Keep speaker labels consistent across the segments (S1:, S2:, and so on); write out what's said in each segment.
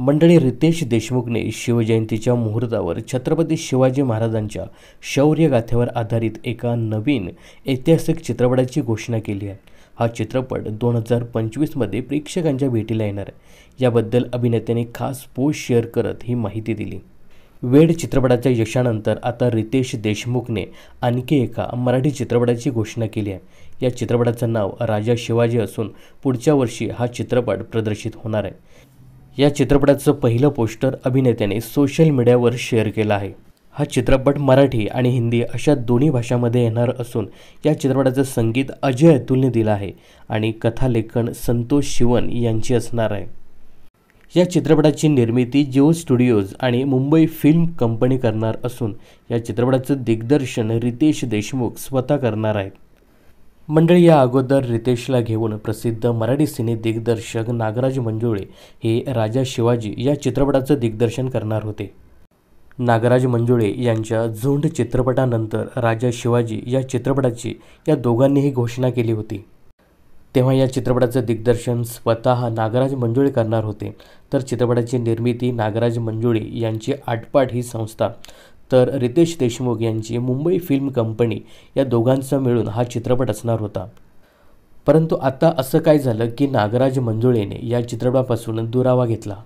S1: मंडळी रितेश देशमुखने शिवजयंतीच्या मुहूर्तावर छत्रपती शिवाजी महाराजांच्या शौर्यगाथेवर आधारित एका नवीन ऐतिहासिक चित्रपटाची घोषणा केली आहे हा चित्रपट दोन हजार पंचवीसमध्ये प्रेक्षकांच्या भेटीला येणार आहे याबद्दल अभिनेत्याने खास पोस्ट शेअर करत ही माहिती दिली वेड चित्रपटाच्या यशानंतर आता रितेश देशमुखने आणखी एका मराठी चित्रपटाची घोषणा केली आहे या चित्रपटाचं नाव राजा शिवाजी असून पुढच्या वर्षी हा चित्रपट प्रदर्शित होणार आहे या चित्रपटाचं पहिलं पोस्टर अभिनेत्याने सोशल मीडियावर शेअर केलं आहे हा चित्रपट मराठी आणि हिंदी अशा दोन्ही भाषांमध्ये येणार असून या चित्रपटाचं संगीत अजय अतुलने दिलं आहे आणि कथालेखन संतोष शिवन यांची असणार आहे या चित्रपटाची निर्मिती जिओ स्टुडिओज आणि मुंबई फिल्म कंपनी करणार असून या चित्रपटाचं दिग्दर्शन रितेश देशमुख स्वतः करणार आहेत मंडळी या अगोदर रितेशला घेऊन प्रसिद्ध मराठी सिने दिग्दर्शक नागराज मंजुळे हे राजा शिवाजी या चित्रपटाचं दिग्दर्शन करणार होते नागराज मंजुळे यांच्या झुंड चित्रपटानंतर राजा शिवाजी या चित्रपटाची या दोघांनीही घोषणा केली होती तेव्हा या चित्रपटाचं दिग्दर्शन स्वतः नागराज मंजुळे करणार होते तर चित्रपटाची निर्मिती नागराज मंजुळे यांची आटपाट ही संस्था तर रितेश देशमुख यांची मुंबई फिल्म कंपनी या दोघांचा मिळून हा चित्रपट असणार होता परंतु आता असं काय झालं की नागराज मंजुळेने या चित्रपटापासून दुरावा घेतला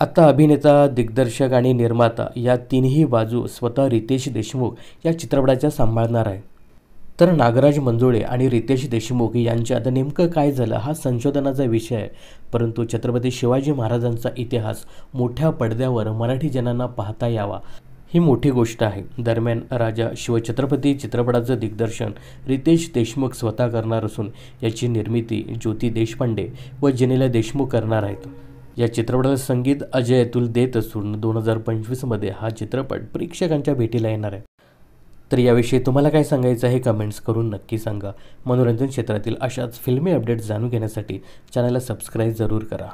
S1: आता अभिनेता दिग्दर्शक आणि निर्माता या तिन्ही बाजू स्वतः रितेश देशमुख या चित्रपटाच्या सांभाळणार आहे तर नागराज मंजुळे आणि रितेश देशमुख यांच्यात नेमकं काय झालं हा संशोधनाचा विषय आहे परंतु छत्रपती शिवाजी महाराजांचा इतिहास मोठ्या पडद्यावर मराठी जनांना पाहता यावा ही मोठी गोष्ट आहे दरम्यान राजा शिवछत्रपती चित्रपटाचं दिग्दर्शन रितेश देशमुख स्वतः करणार असून याची निर्मिती ज्योती देशपांडे व जिनेला देशमुख करणार आहेत या चित्रपटाचं संगीत अजय अतुल देत असून दोन हजार पंचवीसमध्ये हा चित्रपट प्रेक्षकांच्या भेटीला येणार आहे तर याविषयी तुम्हाला काय सांगायचं हे कमेंट्स करून नक्की सांगा मनोरंजन क्षेत्रातील अशाच फिल्मी अपडेट्स जाणून घेण्यासाठी चॅनलला सबस्क्राईब जरूर करा